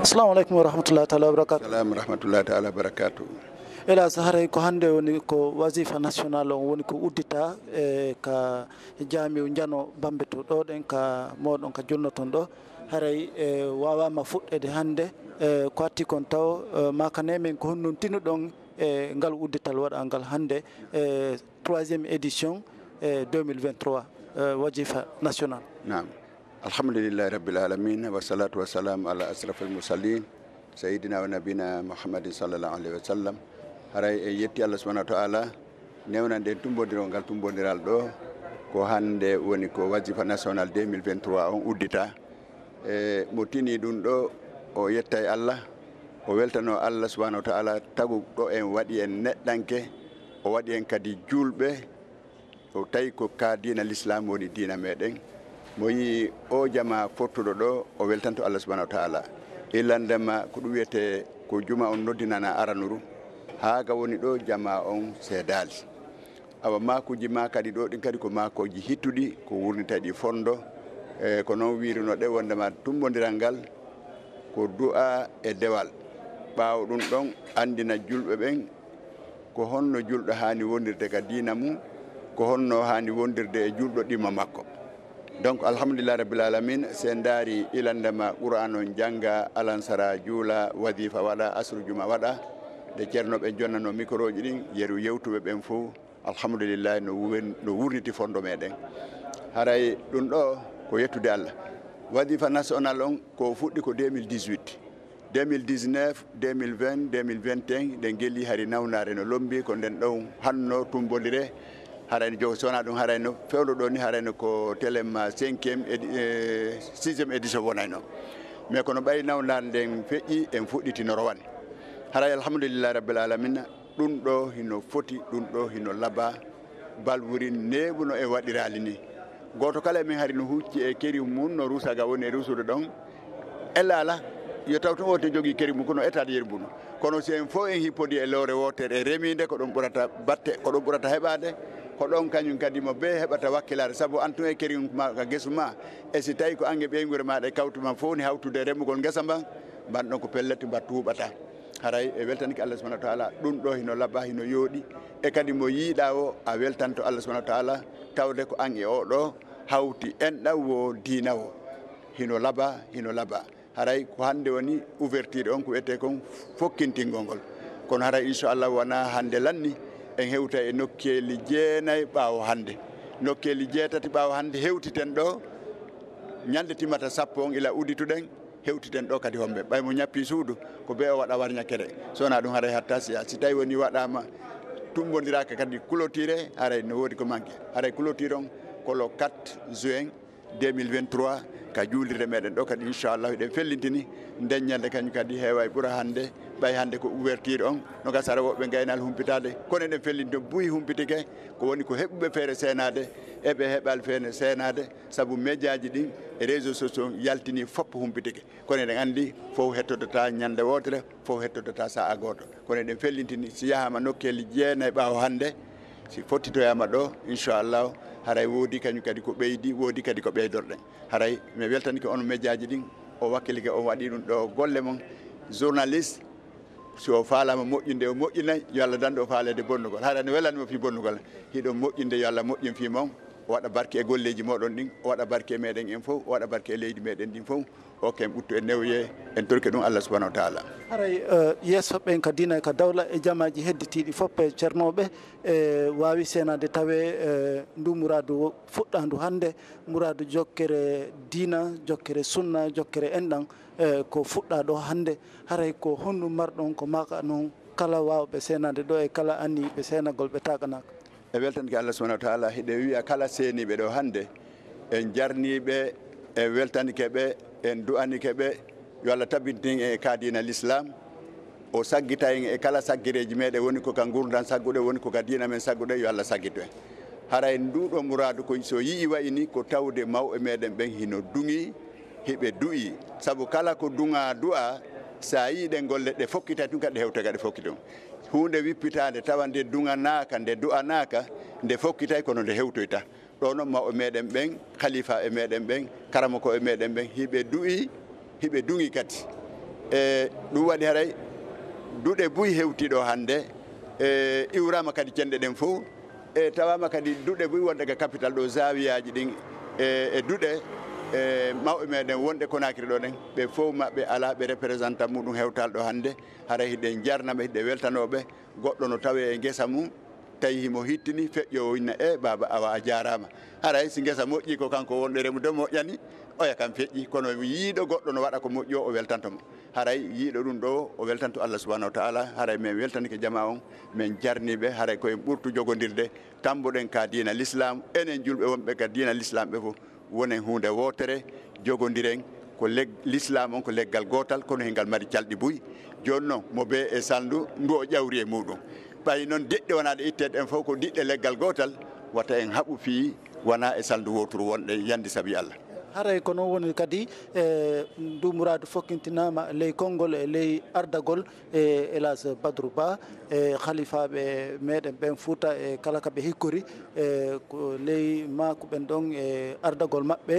assalamu aleykum wa rahmatullahi taala wabarakatu salam rahmatullahi taala wabarakatu hélas haray ko hannde woni ko wasifa national on woni ko uddita e ka jami jano bambe to ɗo ɗen ka moɗon ka jonnoton ɗo haray e wawama fuɗɗede hannde e ko atti kon taw e, makane men ko honnontino ɗon e ngal uddital waɗa ngal hannde e troisiéme édition e 2023 e, wazifa national nam الحمد لله رب العالمين والصلاة والسلام على أشرف المرسلين سيدنا ونبينا محمد صلى الله عليه وسلم haray e yetti allah subahanahu wa taala newnande en tumbodiral ngal tumbodiral ɗo ko hannde woni ko wajifa national 2023 on uddita e mo tini ɗum ɗo o yetta e allah o weltano allah subahanahu wa taala tagu ɗo en waɗi en neɗɗanke o waɗi en kadi julɓe o tawi ko ka dina l'islam woni dina meɗen mo yi o jama fottuɗo ɗo o weltanto allah subahanahu wa taala illandema e ko ɗum wiyete ko juma on noddinana aranuru ha ga woni ɗo jama on seedali awa makuji ma kadi ɗo ɗin kadi ko makoji hittuɗi ko wurnita fondo e ko noon wirino ɗe wondema tumbodiral ngal ko du'a e dewal ɓaawa ɗum ɗon andina julɓe ɓen ko honno julɗo haani wondirde ka diina mum ko honno haani wondirde e julɗo ɗima makko donc alhamdulillah rabbil alamin sen daari ilandema qur'an o jangga alansara juula wadifa waɗa asru juma waɗa nde ceernoɓe jonnano micro ji ɗin yeru yewtuɓe ɓen fof alhamdulillah no wurniti fondo meɗen haray ɗum ɗo ko yettude allah wadifa national on ko fuɗɗi ko 2018 2019 2020 2021 ɗe gueli hari nawnare no lombi ko nden ɗon hanno tumbodire harayno jogo sowona ɗum harayno fewlo ɗo ni harayno ko télém cinquième e, sixiéme édition wonayno mais kono ɓayi nawdade nden feƴƴi en fuɗɗitino rowane haray alhamdulillah rabbil alamina ɗum ɗo hino foti ɗum ɗo hino laaba balwuri newuno e waɗirali ni goto kala min hari no hucci e keri mum no rusaga woni e rusude ɗon elala yo taw tum wonte jogui keri mum kono état yeri mum kono si en fo en hippodi e lowre wotere e remide ko ɗum ɓurata batte ko ɗum ɓurata heɓade ko ɗon kañum kadi mo be heɓata wakkilare saabu an tun e keri ma guesu ma e si tawi ko angue ɓeygure maɗa e kawtuma fof ni hawtude remugol guesa mba mban ɗon ko pellete mba tuuɓata haray e weltanike allah subahana wa taala ɗum ɗo hino labba hino yooɗi e kadi mo yiiɗa o a weltanto allah subahana wa taala tawde ko an e oɗo hawti enɗaw wo diina o hino laba hino laba haray ko hannde woni ouverture on ko wiyete kon fokkintingol ngol kono haray inchallah wona hannde lanni en hewta e nokkeli jeenayi ɓaawo hannde nokkeli jeetati ɓaawo hannde hewtiten ɗo ñande timata sappo on ila udituɗen hewtiten ɗo kadi homɓe ɓay mo ñappi suudu ko be o waɗa warñakere sowona ɗum haray hatta siya si tawi woni waɗama tumbodiraka kadi clotiré haray no woodi ko manque haray cloture on kolo 4 juin 2023 ka juulirde meɗen ɗo kadi inchallahu eɗen fellintini daññande kañum kadi heewa e ɓura hannde ɓay hannde ko ouverture on no gasara woɓɓe gaynal humpitade kono eɗen fellinto buyi humpitike ko woni ko heɓuɓe feere seenade eɓe heɓal feene seenade saabu média ji ɗin réseau sociaux yaltini foppa humpitike kono eɗen anndi fof hettodota ñannde wootere fof hettodota a gooto kono eɗen fellintini si yahama jeena e ɓaawo hannde si fottitoyama ɗo inchallah haray woodi kañum kadi ko ɓeydi woodi kadi ko ɓeydorɗe haray mi weltani ki on médiaji ɗin o wakkilike on waɗi ɗum ɗo golle mon journaliste si o faalama moƴƴinde o moƴƴinayi yo allah dan ɗo faalede bonnugol haɗa ne wellanimo fi bonnugol hiɗo moƴƴinde yo allah moƴƴin fi moon waɗa barke e golleji moɗon ɗin waɗa barke e meɗen en fof waɗa barke e leydi meɗen ɗin fof hokka en ɓuttu e newye en torki ɗum allah subahanahu wa taala haray e, yesso ɓen ka dina e ka dawla e jamaji hedditiɗi foof e ceernoɓe e wawi senade tawe e, ndu mouradou fuɗɗandu hannde mouradou jokkere dina jokkere sunna jokkere enɗan e ko fuɗɗa ɗo hannde haray ko honɗum marɗon ko maka noon kala wawɓe senade ɗo e kala anniɓe senagol ɓe taganaka e weltanke allah subahanahu wa taala heɗe wiya kala seeniɓe ɗo hannde en jarniɓe e weltanike ɓe en du'anike ɓe yo allah tabbitin e kadina l'islam o saggita en e kala saggireji meɗe woni ko ka gurdan sagguɗe woni ko ka dina men sagguɗe yo allah saggito en hara en nduɗo mouradu ko so yii wayni ko tawde mawɓe meɗen ɓen hino duŋi hiɓe du'i saabu kala ko duŋa du'a sa yi ɗe golle ɗe fokkita tun kadi hewta kadi fokki ɗum hunde wippitade tawa nde duga naaka nde du'a naaka nde fokkitay kono nde hewtoyta ɗo noon ma e meɗen ɓen khalifa e meɗen ɓen karama ko e meɗen ɓen hiɓe du'i hiɓe dugi kadi e ɗum waɗi haray duɗe buy hewtiɗo hande e iwrama kadi cenɗe ɗen fo e tawama kadi duɗe buy wondega capital ɗo zawiyaji ɗin e, e duɗe e mawɓe meɗen wonɗe konakiri ɗo ɗen ɓe fof maɓɓe ala ɓe représentant muɗum hewtalɗo hannde hara hiɗen jarnaɓe hiɗe weltanoɓe goɗɗo no tawe e guesa mum tawi himo hittini feƴƴoo inna e baba awa a jarama haray si guesa moƴƴi ko kanko wonɗo e remude moƴƴani oya kam feƴƴi kono yiiɗo goɗɗo no waɗa ko moƴƴi o o weltantoma haray yiiɗo ɗum ɗo o weltanto allah subahanahu wa taala haray min weltanike jama on min jarniɓe haray koye ɓurtu jogodirde tambuɗen ka dina l'islam enen julɓe wonɓe ka dina l'islam ɓe fof wone hunde wotere jogodiren ko l'islam on ko leggal gotal kono hengal mari calɗi buyi joni noon mo be e sandu ndu o ƴawri e muɗum ɓayi noon diɗɗe wonade ittede ɗen fof ko diɗɗe leggal gotal wata en haaɓu fii wona e sandu wotoru wonɗe yandi saabi allah haray ko noon woni kadi e dumuradu fokkintinama ley konngol e ley ardagol e elage badrou ba e khalifaɓe meɗen ɓen fouta e kala kaɓe hikkori e ko ley maku ɓen ɗon e ardagol maɓɓe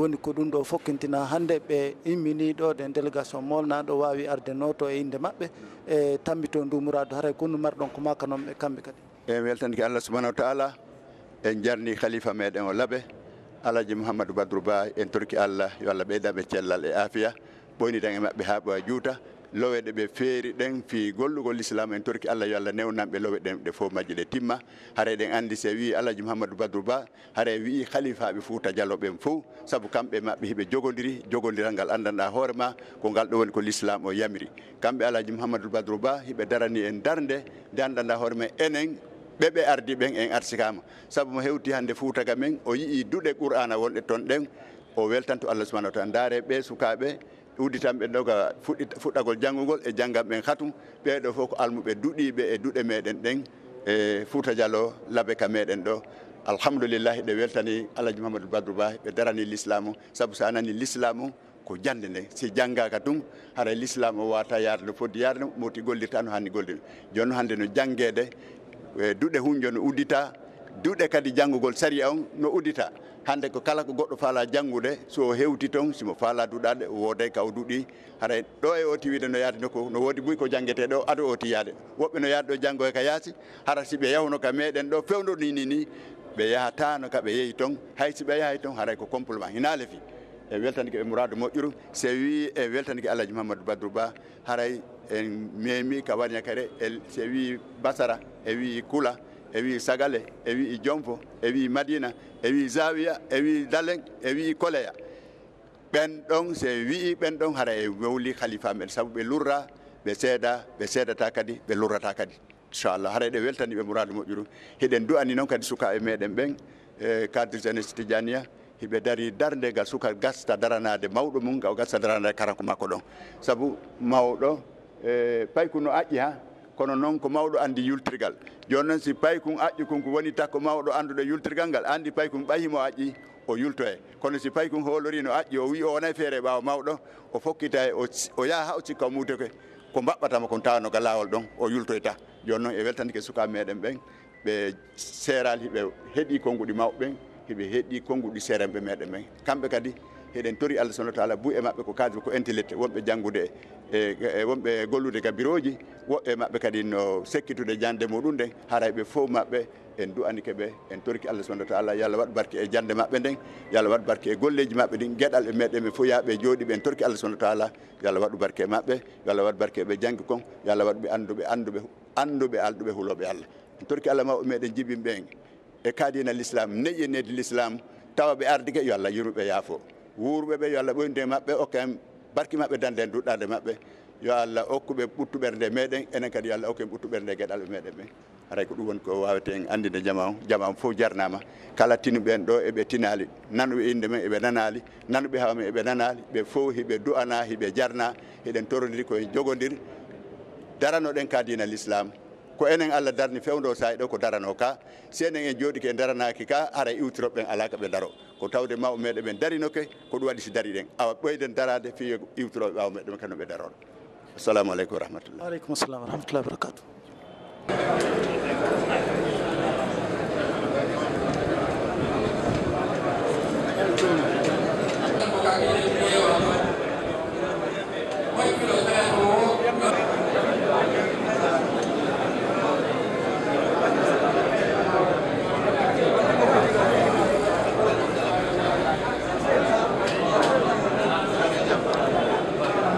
woni ko ɗum ɗo fokkintina hannde ɓe imminiɗo ɗe délégation molnaɗo wawi arde noto e inde maɓɓe e tambito dumuradu haray kondu marɗon ko makanonɓe kamɓe kadi e weltanki allah subahanahu wa taala en jarni khalifa meɗen o laaɓe alhaji mouhamadou badrou ba en torki allah yo allah ɓeydaɓe cellal e afiya ɓoyniɗen e maɓɓe ha ɓoya juuta loweɗe ɓe feeri ɗen fi gollugol l'islam en torki allah yo allah newnanɓe lowe ɗen ɗe fof majji ɗe timma haara ɗen andi so wi alhaji mouhamadou badrou ba haara wii khalifaɓe fouta dialoɓen fof saabu kamɓe maɓɓe hiɓe jogodiri jogodiral ngal andanɗa hoore ma ko ngal ɗo woni ko l'islam o yamiri kamɓe alhaji mouhamadou badrou ba hiɓe darani en darde nde andanɗa hoore ma enen ɓeɓe ardi ɓen en arsikama saabu mo hewti hande fuutaga men o yii duɗe qur'ana wonɗe ton ɗen o weltanto allah subahanau taala daare ɓe sukaɓe uditanɓe ɗoga fuɗɗagol janggugol e janggam ɓen hatum ɓeɗo fof ko almuɓe duɗiɓe e duɗe meɗen ɗen e fuuta dialo laabe ka meɗen ɗo alhamdulillahi ɗe weltani alhaji mouhamadou badou ba ɓe darani l'islam o saabu sa nani l'islam o ko jande nde si janggaka tum haara l'islam o wata yarde no foddi yarde moti gollirtano hanni gollir joni hande no jangguede duɗe no uddita duɗe kadi janngugol sariya on no uddita hannde ko kala ko goɗɗo faala janngude so hewti toon simo faala duɗaɗe o wooday ka o duɗi hara ɗo e o wiide no yaade nokku no woodi buy ko ɗo ado o yaade woɓɓe no yaade ɗo janngo e ka yaasi hara si ɓe yawno ka meɗen ɗo fewdo ni ni ni ɓe ka ɓe yeehi toon hay ɓe yahay toon haray ko complement hinaale fi e weltanike e mouradou moƴƴuru so wi e weltanike alhaji mouhamadou badrou ba haray en memi ka waɗina kare e so wi basara e wi kula e wi sagale e wi jomfo e wi madina e wi zawiya e wi dalen e wi koleya ɓen ɗon so wii ɓen ɗon hara e wowli khalifa men saabu ɓe lurra ɓe seeda ɓe seedata kadi ɓe lurrata kadi inchallah hara ɗe weltani ɓe mouradu moƴƴuru heɗen ani noon kadi sukaɓe meɗen ɓen e cadre jeunesse tidiania hiɓe dari darde ga suka gasta daranade mawɗo mum ga gasta daranade karanko makko ɗon saabu mawɗo e paykuno aƴƴi ha kono noon ko mawɗo andi yultirgal joni noon si paykun aƴƴi kon ko woni takko mawɗo anduɗo yultirgal ngal andi paykun ɓayimo aƴƴi o yultoye kono si paykun no aƴƴi o wi o wonay feere e ɓawa mawɗo o fokkita e o yaha ha o cikka o muteke ko mbaɓɓatama kon tawano ga lawol ɗon o yultoyta joni noon e weltanike suka meɗen ɓen ɓe seerali ɓe heeɗi konnguɗi mawɓe heɓe heɗi konnguɗi seremɓe meɗen men kamɓe kadi heɗen tori allah subahana taala bu e maɓɓe ko kaj ko intellect wonɓe jangude e, e wonɓe gollude ka bureji woɓɓe maɓɓe kadi no sekkitude jande muɗum nden harayɓe fof maɓɓe en du andi keɓe en torki allah subahana taala yo allah waɗ barke e jande maɓɓe nden yo allah waɗ barke e golleji maɓɓe ɗin gueɗal ɓe meɗen ɓe fof yaɓe jooɗiɓe en torki allah subahana taala yo allah waɗu barke maɓɓe yo allah waɗ barke ɓe jangi kon yo allah waɗuɓe anduɓe anduɓe anduɓe alɗuɓe huuloɓe allah en torki allah mawɓe meɗen jibinɓe en e kaadina l' islam neƴƴinede l' islam tawa ɓe ardigue yo allah yurɓeɓe yaafo wurɓe ɓe yo allah ɓoyide mabɓe okkahen barki mabɓe dande hen duɗɗade mabɓe yo allah hokkuɓe ɓuttuɓernde meɗen enen kadi yo allah hokku ɓe ɓuttuɓernde gueɗal ɓe meɗen ɓe aray ko ɗum woni ko wawete en andide jama o jama o fof jarnama kala tinuɓen ɗo eɓe tinali nanuɓe inde men eɓe nanali nanuɓe hawa men eɓe nanali ɓe fof hiɓe du'ana hiɓe jarna heɗen torodiri koye jogodiri daranoɗen kadina l' islam ko enen allah darni fewndo sa do ko darano ka senen en jodi ke daranaki ka ara iwtiroɓe ben alaka be daro ko tawde mawo ben darino ke ko ɗum wadi si dari ɗen awa boyden darade fi iwtiroɓe ɓawo meɗe ɓen be daro assalamu alaykum wa rahmatullah alaykum assalam wa rahmatullah wabarakatu Thank you.